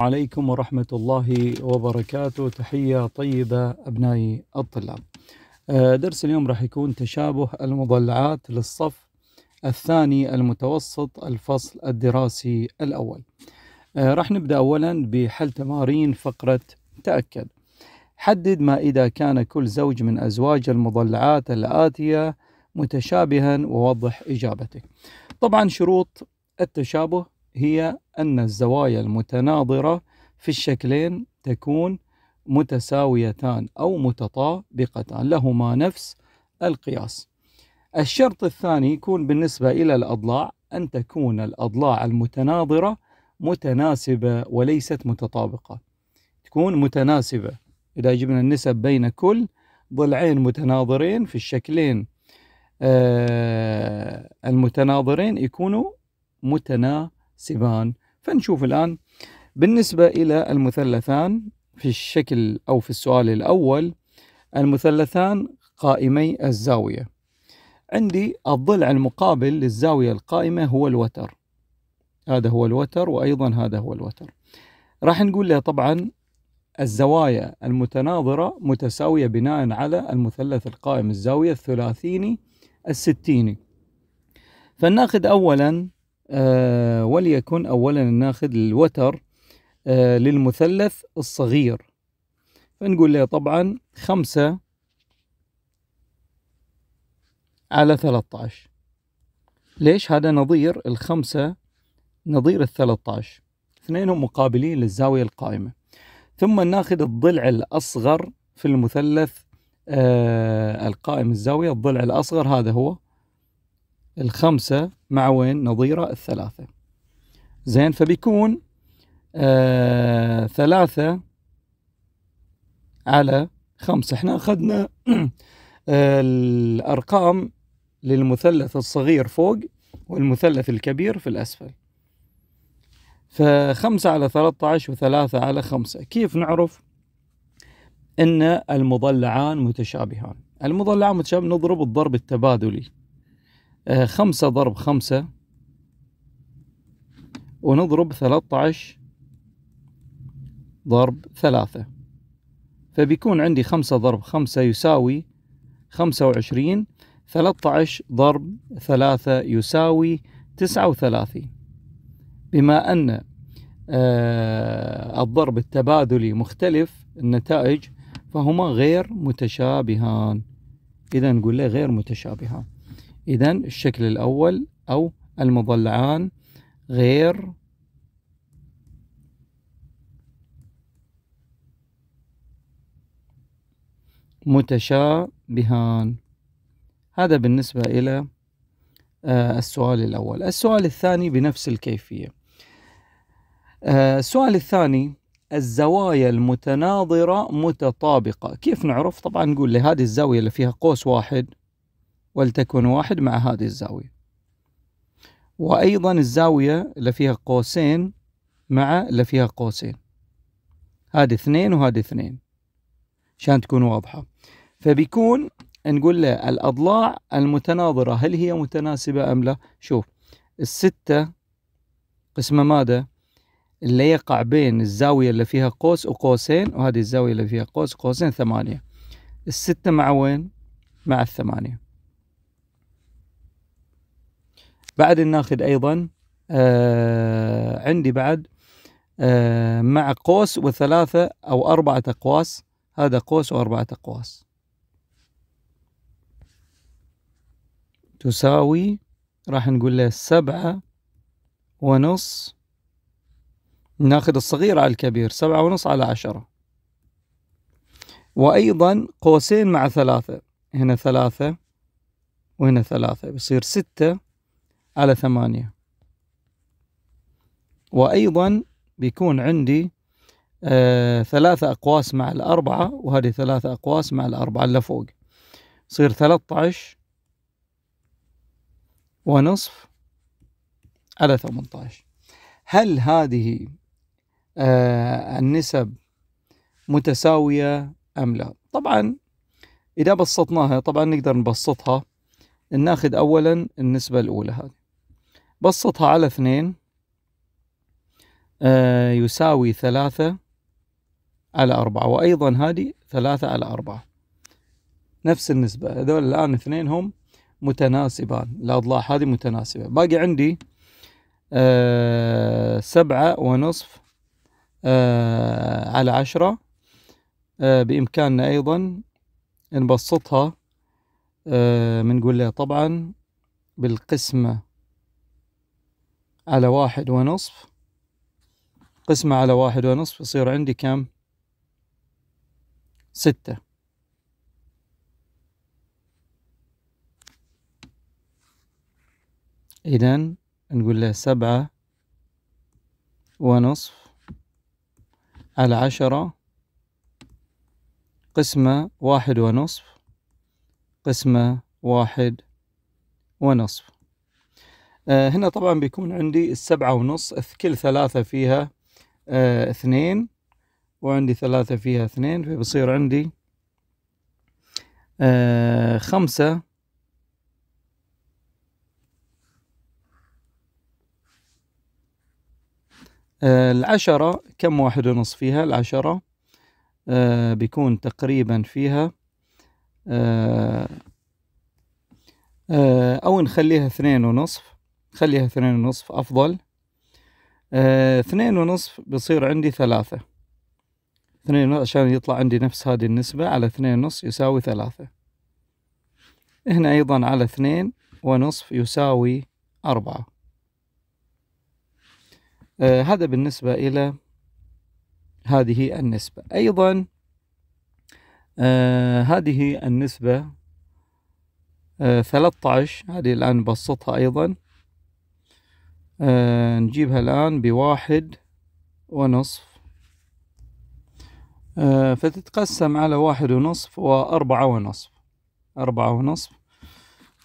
عليكم ورحمة الله وبركاته تحية طيبة أبنائي الطلاب آه، درس اليوم راح يكون تشابه المضلعات للصف الثاني المتوسط الفصل الدراسي الأول آه، راح نبدأ أولا بحل تمارين فقرة تأكد حدد ما إذا كان كل زوج من أزواج المضلعات الآتية متشابها ووضح إجابتك طبعا شروط التشابه هي أن الزوايا المتناظرة في الشكلين تكون متساويتان أو متطابقتان لهما نفس القياس الشرط الثاني يكون بالنسبة إلى الأضلاع أن تكون الأضلاع المتناظرة متناسبة وليست متطابقة تكون متناسبة إذا جبنا النسب بين كل ضلعين متناظرين في الشكلين آه، المتناظرين يكونوا متناسبين سيفان فنشوف الآن بالنسبة إلى المثلثان في الشكل أو في السؤال الأول المثلثان قائمي الزاوية عندي الضلع المقابل للزاوية القائمة هو الوتر هذا هو الوتر وأيضا هذا هو الوتر راح نقول له طبعا الزوايا المتناظرة متساوية بناء على المثلث القائم الزاوية الثلاثيني الستيني فلناخذ أولا آه وليكن أولا ناخذ الوتر آه للمثلث الصغير فنقول له طبعا خمسة على 13 ليش هذا نظير الخمسة نظير ال 13 اثنينهم مقابلين للزاوية القائمة ثم ناخذ الضلع الأصغر في المثلث آه القائم الزاوية الضلع الأصغر هذا هو الخمسة مع وين نظيرة الثلاثة زين فبيكون آه ثلاثة على خمسة احنا أخذنا آه الأرقام للمثلث الصغير فوق والمثلث الكبير في الأسفل فخمسة على ثلاثة عشر وثلاثة على خمسة كيف نعرف أن المضلعان متشابهان المضلعان متشابه نضرب الضرب التبادلي آه، خمسة ضرب خمسة ونضرب ثلاثة عشر ضرب ثلاثة فبيكون عندي خمسة ضرب خمسة يساوي خمسة وعشرين ثلاثة عشر ضرب ثلاثة يساوي تسعة وثلاثين بما أن آه، الضرب التبادلي مختلف النتائج فهما غير متشابهان إذا نقول له غير متشابهان إذا الشكل الأول أو المضلعان غير متشابهان هذا بالنسبة إلى آه، السؤال الأول السؤال الثاني بنفس الكيفية آه، السؤال الثاني الزوايا المتناظرة متطابقة كيف نعرف طبعا نقول لهذه الزاوية اللي فيها قوس واحد ولتكن واحد مع هذه الزاوية وأيضا الزاوية اللي فيها قوسين مع اللي فيها قوسين هذه اثنين وهذه اثنين عشان تكون واضحة فبيكون نقول له الأضلاع المتناظرة هل هي متناسبة أم لا شوف الستة قسمة ماذا اللي يقع بين الزاوية اللي فيها قوس وقوسين وهذه الزاوية اللي فيها قوس وقوسين ثمانية الستة مع وين مع الثمانية بعد ناخذ ايضا آه، عندي بعد آه، مع قوس وثلاثة أو أربعة أقواس هذا قوس وأربعة أقواس تساوي راح نقول له سبعة ونص ناخذ الصغير على الكبير سبعة ونص على عشرة وأيضا قوسين مع ثلاثة هنا ثلاثة وهنا ثلاثة بصير ستة على ثمانية وأيضا بيكون عندي آه ثلاثة أقواس مع الأربعة وهذه ثلاثة أقواس مع الأربعة اللي فوق يصير ثلاثة عشر ونصف على ثمانية هل هذه آه النسب متساوية أم لا طبعا إذا بسطناها طبعا نقدر نبسطها ناخذ أولا النسبة الأولى هذه بسطها على اثنين آه يساوي ثلاثة على أربعة وأيضا هذه ثلاثة على أربعة نفس النسبة هذول الآن اثنين هم متناسبان الأضلاع هذه متناسبة باقي عندي آه سبعة ونصف آه على عشرة آه بإمكاننا أيضا نبسطها بنقول آه، لها طبعا بالقسمة على واحد ونصف قسمة على واحد ونصف يصير عندي كم ستة إذا نقول له سبعة ونصف على عشرة قسمة واحد ونصف قسمة واحد ونصف آه، هنا طبعا بيكون عندي السبعة ونص كل ثلاثة فيها آه، اثنين وعندي ثلاثة فيها اثنين فبصير عندي آه، خمسة العشرة كم واحد ونص فيها العشرة بيكون تقريبا فيها أو نخليها اثنين ونصف خليها اثنين ونصف أفضل آه، اثنين ونصف بصير عندي ثلاثة اثنين عشان يطلع عندي نفس هذه النسبة على اثنين ونصف يساوي ثلاثة هنا أيضا على اثنين ونصف يساوي أربعة آه، هذا بالنسبة إلى هذه النسبة أيضا آه، هذه النسبة آه 13 هذه الآن بسطها أيضا آه، نجيبها الآن بواحد ونصف آه، فتتقسم على واحد ونصف وأربعة ونصف أربعة ونصف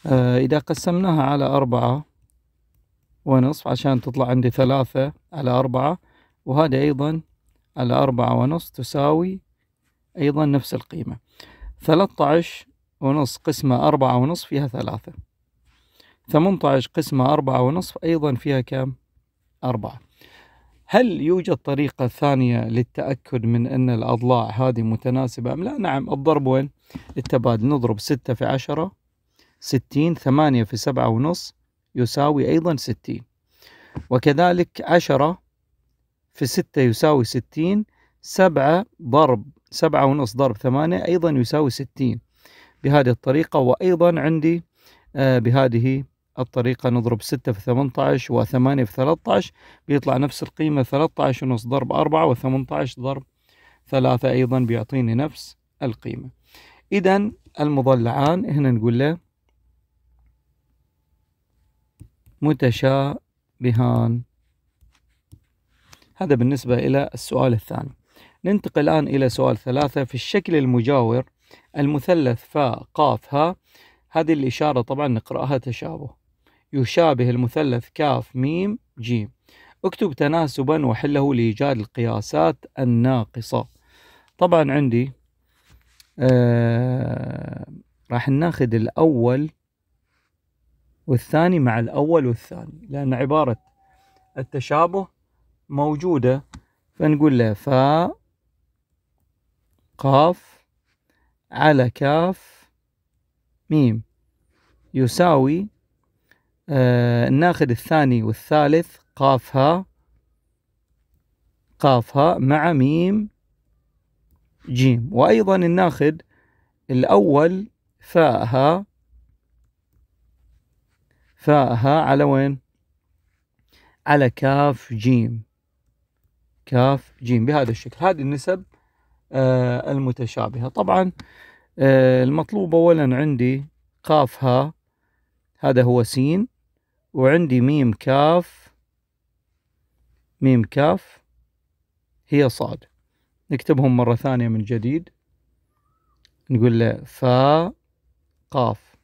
آه، إذا قسمناها على أربعة ونصف عشان تطلع عندي ثلاثة على أربعة وهذا أيضا على أربعة ونصف تساوي أيضا نفس القيمة ثلاثة عشر ونصف قسمة أربعة ونصف فيها ثلاثة 18 قسمة أربعة ونصف أيضا فيها كم؟ أربعة هل يوجد طريقة ثانية للتأكد من أن الأضلاع هذه متناسبة أم لا؟ نعم الضرب وين؟ التبادل نضرب ستة في عشرة ستين ثمانية في سبعة ونص يساوي أيضا ستين وكذلك عشرة في ستة يساوي ستين سبعة ضرب سبعة ونص ضرب ثمانية أيضا يساوي ستين بهذه الطريقة وأيضا عندي آه، بهذه الطريقة نضرب ستة في و وثمانية في 13 بيطلع نفس القيمة ثلاثتاعش ونص ضرب أربعة 18 ضرب ثلاثة أيضا بيعطيني نفس القيمة إذا المضلعان هنا نقول له متشابهان هذا بالنسبة إلى السؤال الثاني ننتقل الآن إلى سؤال ثلاثة في الشكل المجاور المثلث فا قاف ها هذه الإشارة طبعا نقرأها تشابه يشابه المثلث كاف ميم جيم اكتب تناسبا وحله لإيجاد القياسات الناقصة طبعا عندي آه راح ناخذ الأول والثاني مع الأول والثاني لأن عبارة التشابه موجودة فنقول له فا قاف على كاف ميم يساوي آه الثاني والثالث قاف ها قاف ها مع ميم جيم وأيضا ناخذ الأول فاءها فاءها على وين؟ على كاف جيم كاف جيم بهذا الشكل هذه النسب آه المتشابهة طبعا آه المطلوب أولا عندي قاف ها هذا هو سين وعندي ميم كاف ميم كاف هي صاد نكتبهم مرة ثانية من جديد نقول له فا قاف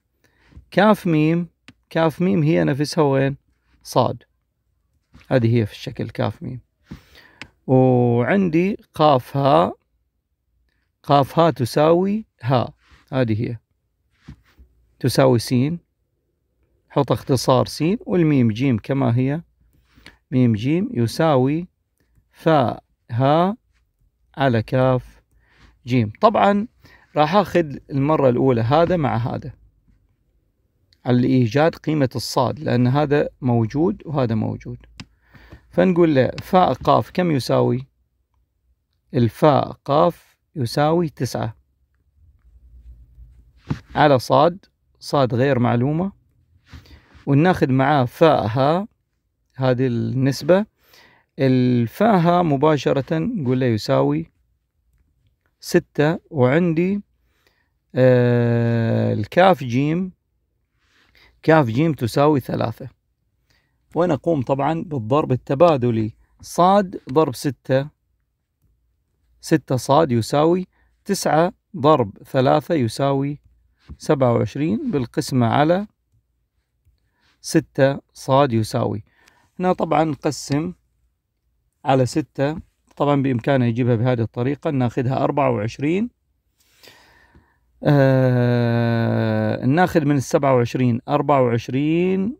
كاف ميم كاف ميم هي نفسها وين صاد هذه هي في الشكل كاف ميم وعندي قاف ها قاف ها تساوي ها هذه هي تساوي سين حط اختصار س والميم جيم كما هي ميم جيم يساوي فا ها على كاف جيم طبعا راح اخذ المرة الأولى هذا مع هذا على إيجاد قيمة الصاد لأن هذا موجود وهذا موجود فنقول له فاء قاف كم يساوي الفاء قاف يساوي تسعة على صاد صاد غير معلومة وناخذ معاه فاءها هذه النسبة الفاءها مباشرة نقول له يساوي ستة وعندي آه الكاف جيم كاف جيم تساوي ثلاثة ونقوم طبعا بالضرب التبادلي صاد ضرب ستة ستة صاد يساوي تسعة ضرب ثلاثة يساوي سبعة وعشرين بالقسمة على ستة صاد يساوي هنا طبعا نقسم على ستة طبعا بإمكانه يجيبها بهذه الطريقة ناخذها أربعة وعشرين آه ناخذ من السبعة وعشرين أربعة وعشرين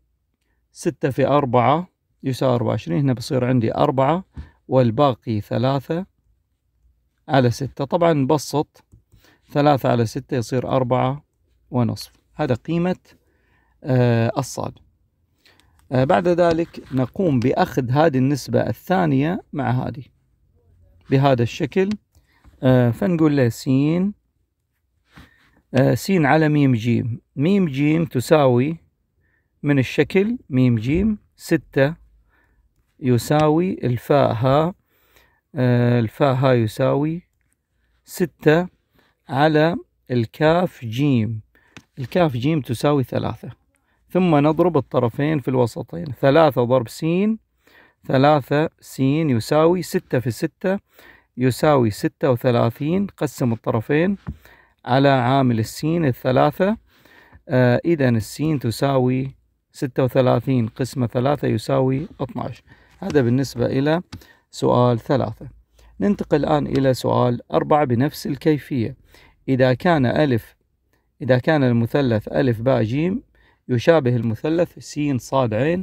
ستة في أربعة يساوي أربعة وعشرين هنا بصير عندي أربعة والباقي ثلاثة على ستة طبعا نبسط ثلاثة على ستة يصير أربعة ونصف هذا قيمة آه الصاد آه، بعد ذلك نقوم بأخذ هذه النسبة الثانية مع هذه بهذا الشكل آه، فنقول له سين آه، سين على ميم جيم ميم جيم تساوي من الشكل ميم جيم ستة يساوي الفاء ها الفاء ها يساوي ستة على الكاف جيم الكاف جيم تساوي ثلاثة ثم نضرب الطرفين في الوسطين ثلاثة ضرب س ثلاثة س يساوي ستة في ستة يساوي ستة وثلاثين قسم الطرفين على عامل السين الثلاثة آه إذا السين تساوي ستة وثلاثين قسمة ثلاثة يساوي اثناش هذا بالنسبة إلى سؤال ثلاثة ننتقل الآن إلى سؤال أربعة بنفس الكيفية إذا كان ألف إذا كان المثلث ألف باء جيم يشابه المثلث س ص ع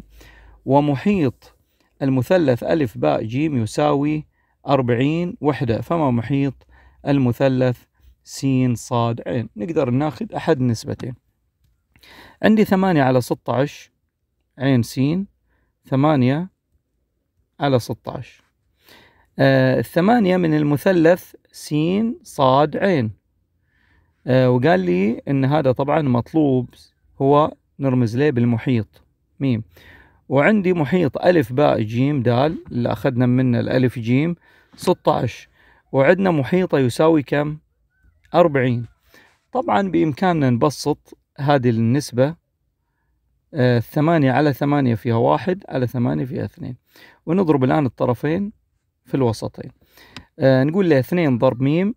ومحيط المثلث ألف باء جيم يساوي أربعين وحدة فما محيط المثلث س ص ع نقدر ناخذ أحد النسبتين عندي ثمانية على ستة عشر عين س ثمانية على ستة عشر آه، الثمانية من المثلث س ص ع وقال لي ان هذا طبعا مطلوب هو نرمز له بالمحيط ميم وعندي محيط ألف باء جيم دال اللي أخذنا منه الألف جيم 16 وعندنا محيطه يساوي كم؟ 40 طبعا بإمكاننا نبسط هذه النسبة آه ثمانية على ثمانية فيها واحد على ثمانية فيها اثنين ونضرب الآن الطرفين في الوسطين آه نقول له اثنين ضرب ميم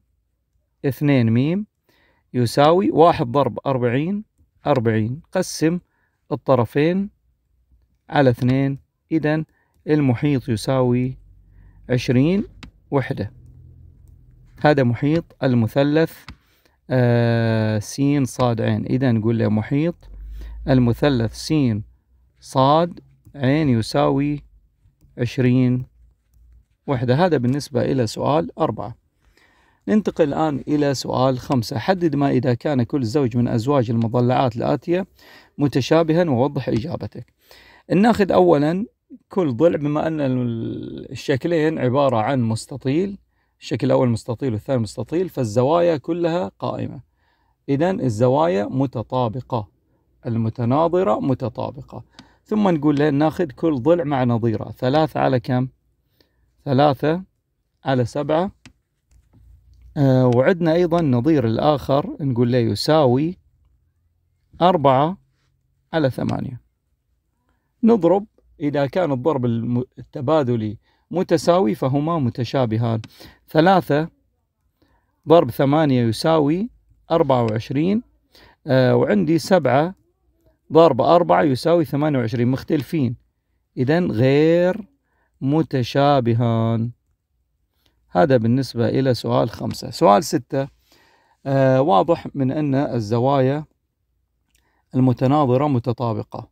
اثنين ميم يساوي واحد ضرب أربعين أربعين قسم الطرفين على اثنين إذا المحيط يساوي عشرين وحدة هذا محيط المثلث آه، س صاد عين إذا نقول له محيط المثلث س صاد عين يساوي عشرين وحدة هذا بالنسبة إلى سؤال أربعة ننتقل الآن إلى سؤال خمسة حدد ما إذا كان كل زوج من أزواج المضلعات الآتية متشابها ووضح إجابتك ناخذ أولا كل ضلع بما أن الشكلين عبارة عن مستطيل الشكل الأول مستطيل والثاني مستطيل فالزوايا كلها قائمة إذا الزوايا متطابقة المتناظرة متطابقة ثم نقول له ناخذ كل ضلع مع نظيرة ثلاثة على كم؟ ثلاثة على سبعة آه، وعدنا أيضا نظير الآخر نقول له يساوي أربعة على ثمانية نضرب إذا كان الضرب التبادلي متساوي فهما متشابهان ثلاثة ضرب ثمانية يساوي أربعة وعشرين آه، وعندي سبعة ضرب أربعة يساوي ثمانية وعشرين مختلفين إذا غير متشابهان هذا بالنسبة إلى سؤال خمسة سؤال ستة آه واضح من أن الزوايا المتناظرة متطابقة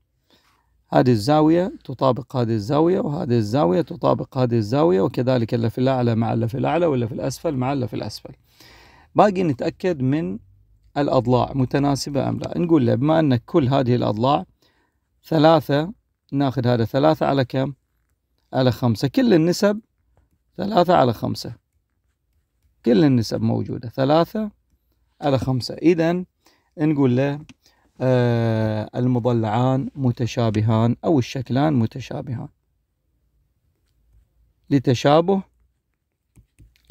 هذه الزاوية تطابق هذه الزاوية وهذه الزاوية تطابق هذه الزاوية وكذلك اللي في الأعلى مع اللي في الأعلى واللي في الأسفل مع اللي في الأسفل باقي نتأكد من الأضلاع متناسبة أم لا نقول له بما أن كل هذه الأضلاع ثلاثة ناخذ هذا ثلاثة على كم على خمسة كل النسب ثلاثة على خمسة كل النسب موجودة ثلاثة على خمسة إذا نقول له آه المضلعان متشابهان أو الشكلان متشابهان لتشابه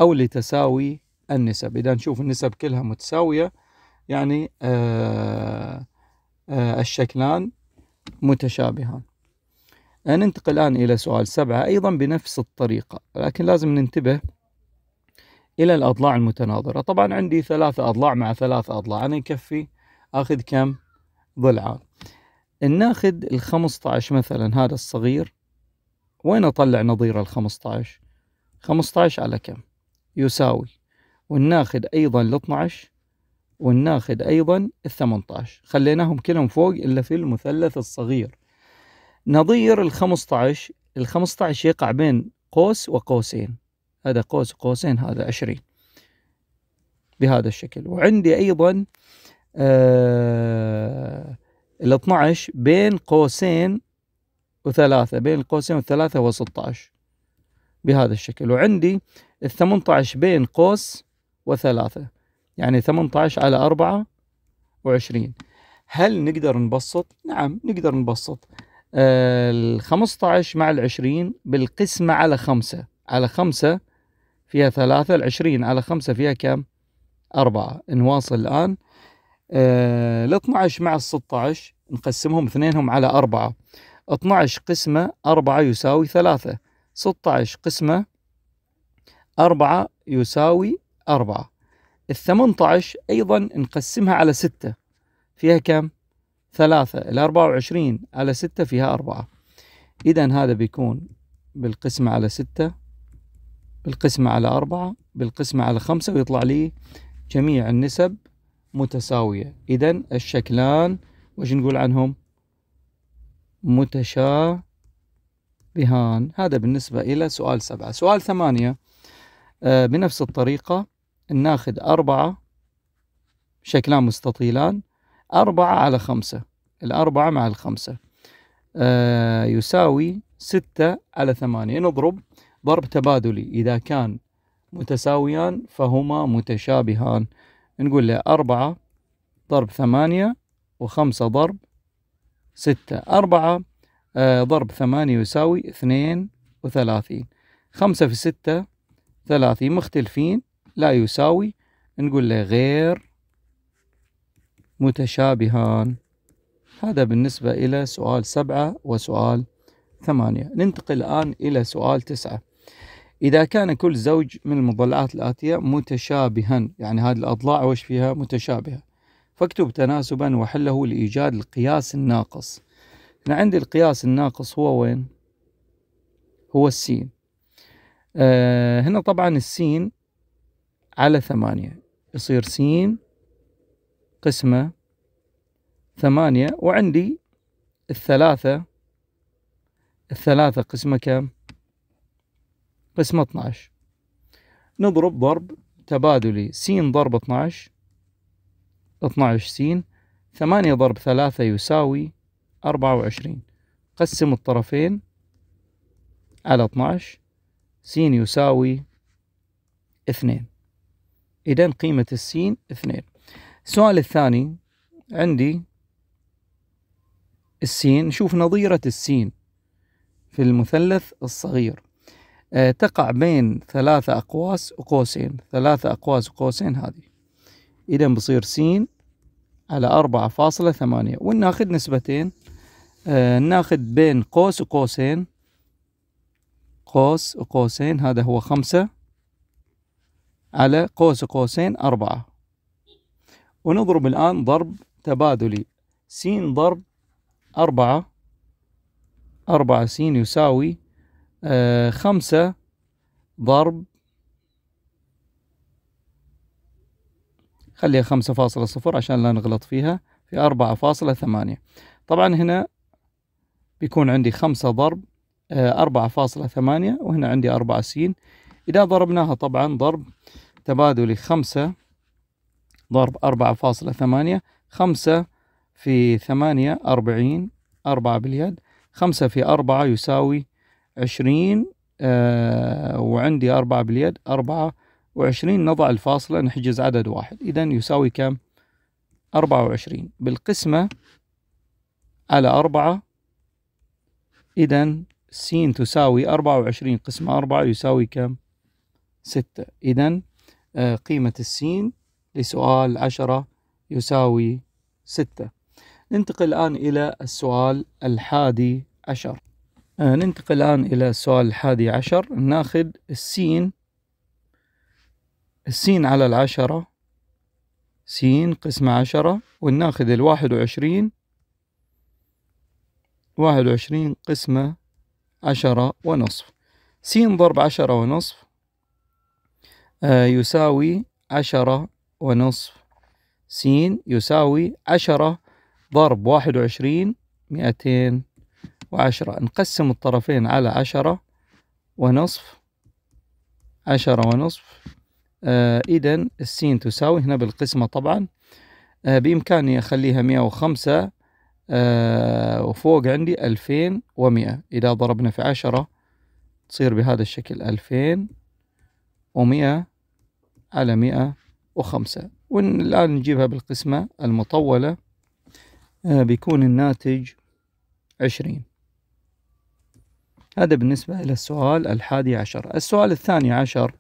أو لتساوي النسب إذا نشوف النسب كلها متساوية يعني آه آه الشكلان متشابهان ننتقل الآن إلى سؤال سبعة أيضا بنفس الطريقة لكن لازم ننتبه إلى الأضلاع المتناظرة طبعا عندي ثلاثة أضلاع مع ثلاثة أضلاع أنا يكفي أخذ كم ضلعة ناخذ ال 15 مثلا هذا الصغير وين أطلع نظير ال 15 15 على كم يساوي وناخذ أيضا ال 12 وناخذ أيضا ال 18 خليناهم كلهم فوق إلا في المثلث الصغير نظير ال 15 ال 15 يقع بين قوس وقوسين هذا قوس وقوسين هذا 20 بهذا الشكل وعندي أيضا آه، ال 12 بين قوسين وثلاثة بين القوسين والثلاثة هو 16 بهذا الشكل وعندي ال 18 بين قوس وثلاثة يعني 18 على 4 هل نقدر نبسط؟ نعم نقدر نبسط ال 15 مع ال 20 بالقسمة على خمسة على خمسة فيها ثلاثة العشرين على خمسة فيها كم؟ أربعة نواصل الآن آه، ال 12 مع ال 16 نقسمهم اثنينهم على أربعة 12 قسمة أربعة يساوي ثلاثة 16 قسمة أربعة يساوي أربعة 18 أيضا نقسمها على ستة فيها كم؟ ثلاثة إلى أربعة وعشرين على ستة فيها أربعة إذا هذا بيكون بالقسمة على ستة بالقسمة على أربعة بالقسمة على خمسة ويطلع لي جميع النسب متساوية إذا الشكلان وش نقول عنهم متشابهان هذا بالنسبة إلى سؤال سبعة سؤال ثمانية آه بنفس الطريقة ناخذ أربعة شكلان مستطيلان أربعة على خمسة الأربعة مع الخمسة آه يساوي ستة على ثمانية نضرب ضرب تبادلي إذا كان متساويان فهما متشابهان نقول له أربعة ضرب ثمانية وخمسة ضرب ستة أربعة آه ضرب ثمانية يساوي اثنين وثلاثين خمسة في ستة ثلاثين مختلفين لا يساوي نقول له غير متشابهان هذا بالنسبة إلى سؤال سبعة وسؤال ثمانية ننتقل الآن إلى سؤال تسعة إذا كان كل زوج من المضلعات الآتية متشابها يعني هذه الأضلاع وش فيها متشابهة فاكتب تناسبا وحله لإيجاد القياس الناقص أنا عندي القياس الناقص هو وين؟ هو السين آه هنا طبعا السين على ثمانية يصير سين قسمة ثمانية وعندي الثلاثة الثلاثة قسمة كم؟ قسمة 12 نضرب ضرب تبادلي س ضرب 12 12 س 8 ضرب 3 يساوي 24 قسم الطرفين على 12 س يساوي 2 إذن قيمة السين 2 السؤال الثاني عندي السين شوف نظيرة السين في المثلث الصغير آه، تقع بين ثلاثة أقواس وقوسين ثلاثة أقواس وقوسين هذه إذا بصير سين على أربعة فاصلة ثمانية وناخذ نسبتين آه، ناخذ بين قوس وقوسين قوس وقوسين هذا هو خمسة على قوس وقوسين أربعة ونضرب الآن ضرب تبادلي س ضرب أربعة أربعة س يساوي آه خمسة ضرب خليها خمسة فاصلة صفر عشان لا نغلط فيها في أربعة فاصلة ثمانية طبعا هنا بيكون عندي خمسة ضرب آه، أربعة فاصلة ثمانية وهنا عندي أربعة س إذا ضربناها طبعا ضرب تبادلي خمسة ضرب أربعة فاصلة ثمانية خمسة في ثمانية أربعين أربعة باليد خمسة في أربعة يساوي عشرين آه وعندي أربعة باليد أربعة وعشرين نضع الفاصلة نحجز عدد واحد إذا يساوي كم؟ أربعة وعشرين بالقسمة على أربعة إذا س تساوي أربعة وعشرين قسمة أربعة يساوي كم؟ ستة إذا آه، قيمة السين لسؤال عشرة يساوي ستة ننتقل الآن إلى السؤال الحادي عشر آه، ننتقل الآن إلى السؤال الحادي عشر ناخذ السين السين على العشرة سين قسمة عشرة وناخذ الواحد وعشرين واحد وعشرين قسمة عشرة ونصف سين ضرب عشرة ونصف آه، يساوي عشرة ونصف س يساوي عشرة ضرب واحد وعشرين مئتين وعشرة نقسم الطرفين على عشرة ونصف عشرة ونصف آه إذا السين تساوي هنا بالقسمة طبعا آه بإمكاني أخليها مئة وخمسة آه وفوق عندي ألفين ومئة إذا ضربنا في عشرة تصير بهذا الشكل ألفين ومئة على مئة وخمسة والآن نجيبها بالقسمة المطولة آه، بيكون الناتج عشرين هذا بالنسبة إلى السؤال الحادي عشر السؤال الثاني عشر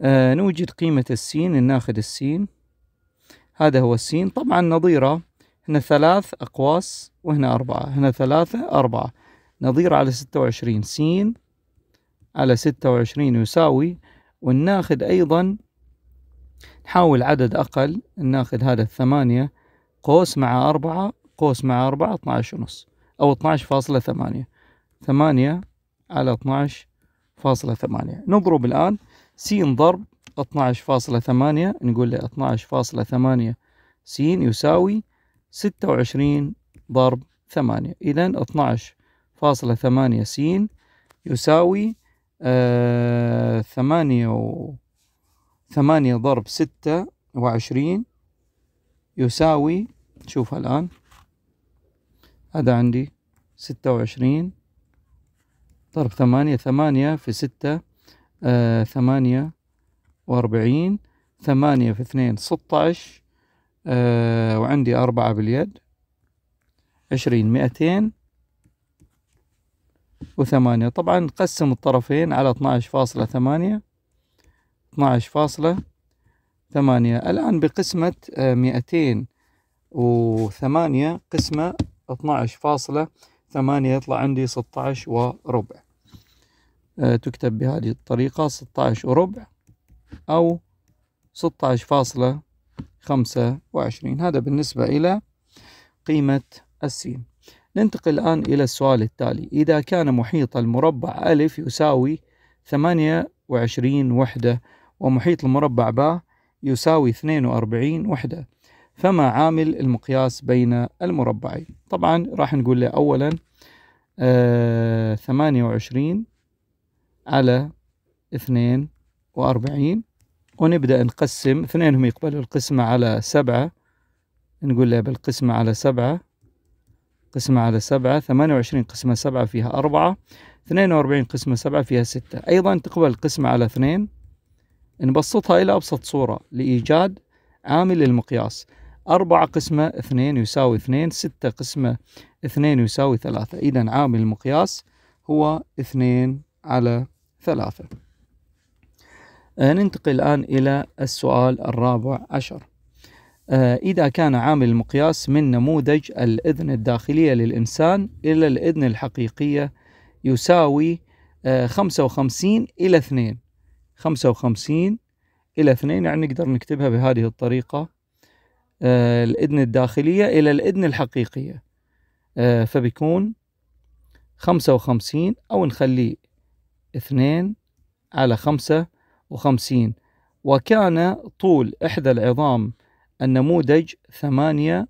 آه، نوجد قيمة السين ناخذ السين هذا هو السين طبعا نظيرة هنا ثلاث أقواس وهنا أربعة هنا ثلاثة أربعة نظيرة على ستة وعشرين سين على ستة وعشرين يساوي وناخذ أيضا نحاول عدد أقل ناخذ هذا الثمانية قوس مع أربعة قوس مع أربعة 12 ونص أو 12 فاصلة ثمانية ثمانية على 12 فاصلة ثمانية نضرب الآن س ضرب 12 فاصلة ثمانية نقول له 12 فاصلة ثمانية س يساوي ستة وعشرين ضرب ثمانية إذا 12 فاصلة ثمانية س يساوي آه، ثمانية و ثمانية ضرب ستة وعشرين يساوي شوف الآن هذا عندي ستة وعشرين ضرب ثمانية ثمانية في ستة آه ثمانية وأربعين ثمانية في اثنين ستة عشر آه وعندي أربعة باليد عشرين مئتين وثمانية طبعا نقسم الطرفين على عشر فاصلة ثمانية فاصلة ثمانية الآن بقسمة 208 آه، قسمة فاصلة ثمانية يطلع عندي 16 وربع آه، تكتب بهذه الطريقة 16 وربع أو فاصلة وعشرين هذا بالنسبة إلى قيمة السين ننتقل الآن إلى السؤال التالي إذا كان محيط المربع ألف يساوي 28 وحدة ومحيط المربع باء يساوي 42 وحدة فما عامل المقياس بين المربعين طبعا راح نقول له أولا آه 28 على 42 ونبدأ نقسم اثنينهم يقبلوا القسمة على سبعة نقول له بالقسمة على سبعة قسمة على سبعة ثمانية وعشرين قسمة سبعة فيها أربعة اثنين وأربعين قسمة سبعة فيها ستة أيضا تقبل القسمة على اثنين نبسطها إلى أبسط صورة لإيجاد عامل المقياس أربعة قسمة اثنين يساوي اثنين ستة قسمة اثنين يساوي ثلاثة إذا عامل المقياس هو اثنين على ثلاثة آه، ننتقل الآن إلى السؤال الرابع عشر آه، إذا كان عامل المقياس من نموذج الإذن الداخلية للإنسان إلى الإذن الحقيقية يساوي آه، خمسة وخمسين إلى اثنين خمسة وخمسين إلى اثنين يعني نقدر نكتبها بهذه الطريقة آه الإذن الداخلية إلى الإذن الحقيقية آه فبيكون خمسة وخمسين أو نخليه اثنين على خمسة وخمسين وكان طول إحدى العظام النموذج ثمانية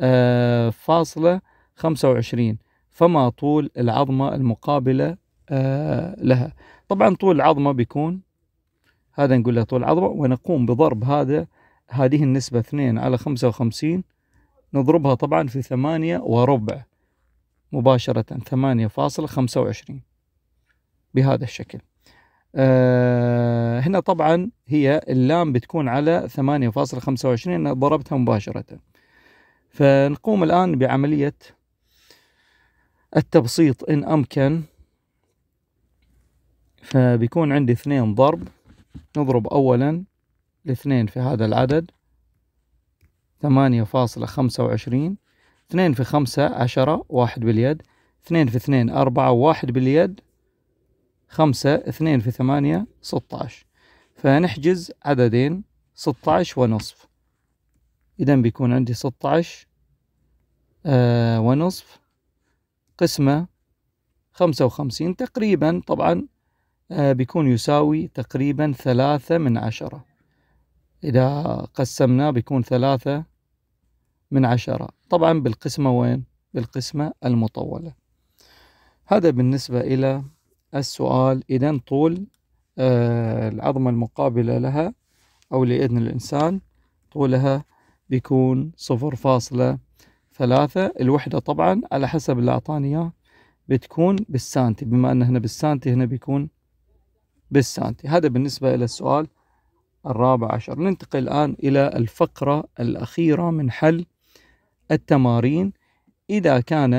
آه فاصلة خمسة وعشرين فما طول العظمة المقابلة آه، لها طبعا طول العظمة بيكون هذا نقول له طول العظمة ونقوم بضرب هذا هذه النسبة اثنين على خمسة وخمسين نضربها طبعا في ثمانية وربع مباشرة ثمانية فاصلة خمسة وعشرين بهذا الشكل آه، هنا طبعا هي اللام بتكون على ثمانية فاصلة خمسة وعشرين ضربتها مباشرة فنقوم الآن بعملية التبسيط إن أمكن فبيكون عندي اثنين ضرب نضرب أولا الاثنين في هذا العدد ثمانية فاصلة خمسة وعشرين اثنين في خمسة عشرة واحد باليد اثنين في اثنين أربعة واحد باليد خمسة اثنين في ثمانية ستة عشر فنحجز عددين ستة عشر ونصف إذا بيكون عندي ستة عشر آه ونصف قسمة خمسة وخمسين تقريبا طبعا آه، بيكون يساوي تقريبا ثلاثة من عشرة إذا قسمناه بيكون ثلاثة من عشرة طبعا بالقسمة وين؟ بالقسمة المطولة هذا بالنسبة إلى السؤال إذا طول آه، العظمة المقابلة لها أو لإذن الإنسان طولها بيكون صفر فاصلة ثلاثة الوحدة طبعا على حسب اللي أعطاني بتكون بالسانتي بما أن هنا بالسانتي هنا بيكون بالسانتي هذا بالنسبة إلى السؤال الرابع عشر ننتقل الآن إلى الفقرة الأخيرة من حل التمارين إذا كان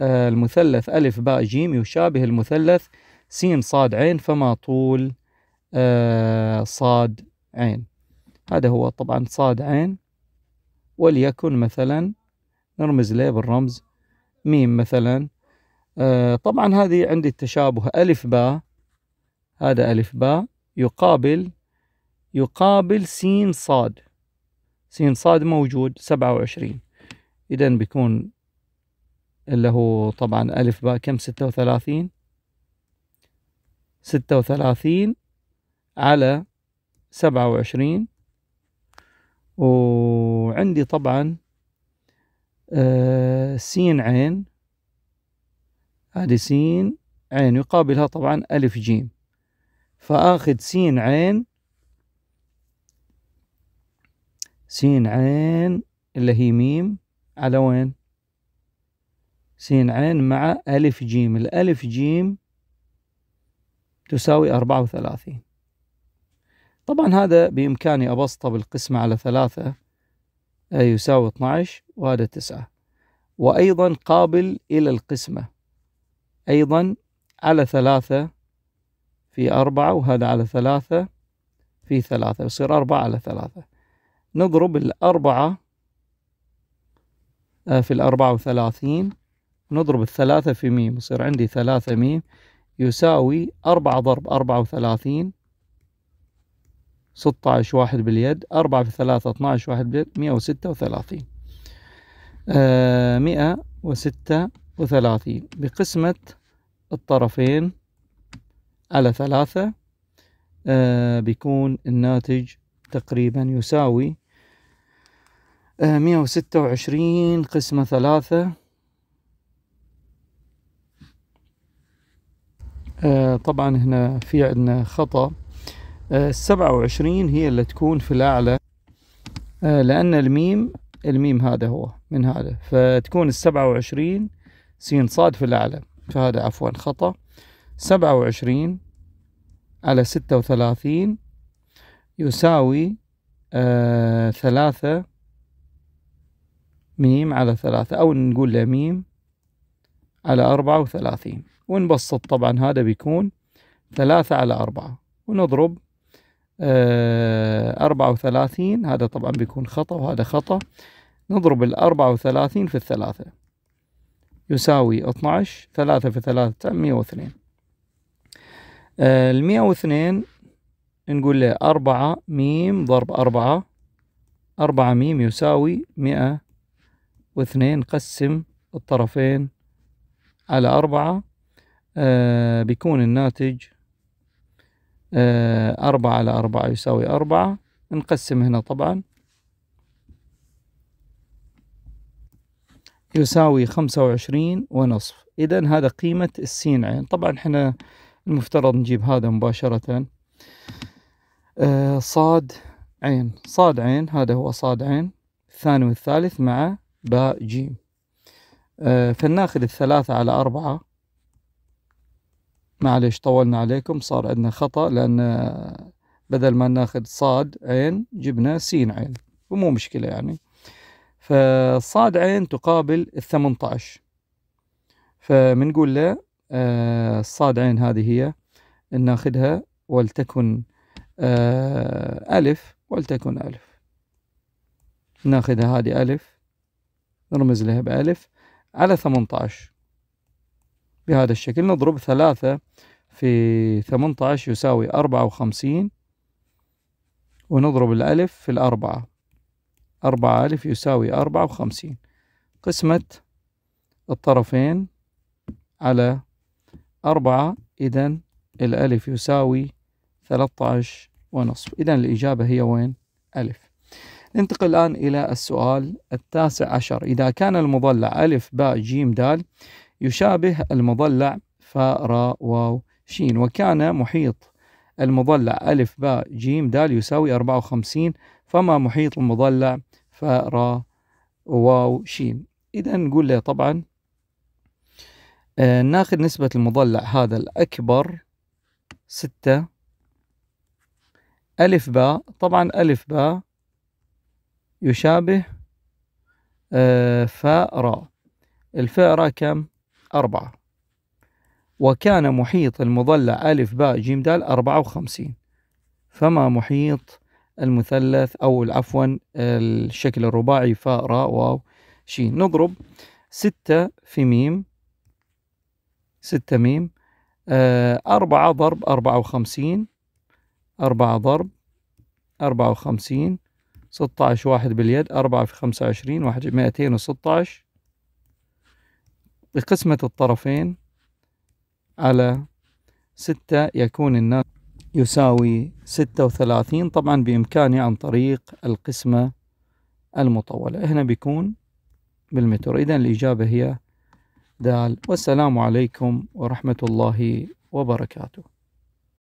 آه، المثلث ألف باء جيم يشابه المثلث سين صاد عين فما طول آه، صاد عين هذا هو طبعا صاد عين وليكن مثلا نرمز له بالرمز ميم مثلا آه، طبعا هذه عندي التشابه ألف باء هذا ألف باء يقابل يقابل سين صاد سين صاد موجود سبعة وعشرين إذا بيكون اللي هو طبعا ألف باء كم ستة وثلاثين ستة وثلاثين على سبعة وعشرين وعندي طبعا آه سين عين هذه سين عين يقابلها طبعا ألف جيم فآخذ سين عين سين عين اللي هي ميم على وين سين عين مع ألف جيم الألف جيم تساوي أربعة وثلاثين طبعا هذا بإمكاني أبسطه بالقسمة على ثلاثة يساوي 12 وهذا تسعة وأيضا قابل إلى القسمة أيضا على ثلاثة في أربعة وهذا على ثلاثة في ثلاثة يصير أربعة على ثلاثة نضرب الأربعة آه، في الأربعة وثلاثين نضرب الثلاثة في ميم يصير عندي ثلاثة ميم يساوي أربعة ضرب أربعة وثلاثين ستة عشر واحد باليد أربعة في ثلاثة اثنا عشر واحد باليد مئة وستة وثلاثين مئة آه، وستة وثلاثين بقسمة الطرفين على ثلاثة آه، بيكون الناتج تقريبا يساوي مية آه، وستة وعشرين قسمة ثلاثة آه، طبعا هنا في عندنا خطأ السبعة وعشرين هي اللي تكون في الأعلى لأن الميم الميم هذا هو من هذا فتكون السبعة وعشرين سين صاد في الأعلى فهذا عفوا خطأ سبعة وعشرين على ستة وثلاثين يساوي آه ثلاثة ميم على ثلاثة أو نقول له ميم على أربعة وثلاثين ونبسط طبعا هذا بيكون ثلاثة على أربعة ونضرب آه أربعة وثلاثين هذا طبعا بيكون خطأ وهذا خطأ نضرب الأربعة وثلاثين في الثلاثة يساوي 12 ثلاثة في ثلاثة مية واثنين آه، المية واثنين نقول له أربعة ميم ضرب أربعة أربعة ميم يساوي مئة واثنين قسم الطرفين على أربعة آه بيكون الناتج آه أربعة على أربعة يساوي أربعة نقسم هنا طبعا يساوي خمسة وعشرين ونصف إذا هذا قيمة السين عين طبعا احنا المفترض نجيب هذا مباشرة آه، صاد عين صاد عين هذا هو صاد عين الثاني والثالث مع باء جيم آه، فناخذ الثلاثة على أربعة معلش طولنا عليكم صار عندنا خطأ لأن آه، بدل ما ناخذ صاد عين جبنا سين عين ومو مشكلة يعني فصاد عين تقابل الثمنتاش فمنقول له آه، الصاد عين هذه هي ناخذها ولتكن آه، ألف ولتكن ألف ناخذها هذه ألف نرمز لها بألف على 18 بهذا الشكل نضرب ثلاثة في 18 يساوي 54 ونضرب الألف في الأربعة أربعة ألف يساوي أربعة وخمسين قسمة الطرفين على أربعة إذا الألف يساوي ثلاثة عشر ونصف إذا الإجابة هي وين ألف ننتقل الآن إلى السؤال التاسع عشر إذا كان المضلع ألف باء جيم دال يشابه المضلع فاء راء واو شين وكان محيط المضلع ألف باء جيم دال يساوي أربعة وخمسين فما محيط المضلع فاء راء واو شين إذا نقول له طبعا آه، ناخذ نسبة المضلع هذا الأكبر ستة ألف باء طبعا ألف باء يشابه آه، فاء راء الفاء راء كم؟ أربعة وكان محيط المضلع ألف باء جيم دال أربعة وخمسين فما محيط المثلث أو عفوا الشكل الرباعي فاء راء واو شين نضرب ستة في ميم ستة ميم آه، أربعة ضرب أربعة وخمسين أربعة ضرب أربعة وخمسين ستة عشر واحد باليد أربعة في خمسة وعشرين واحد مائتين وستة عشر بقسمة الطرفين على ستة يكون الناتج يساوي ستة وثلاثين طبعا بإمكاني عن طريق القسمة المطولة هنا بيكون بالمتر إذا الإجابة هي دال والسلام عليكم ورحمة الله وبركاته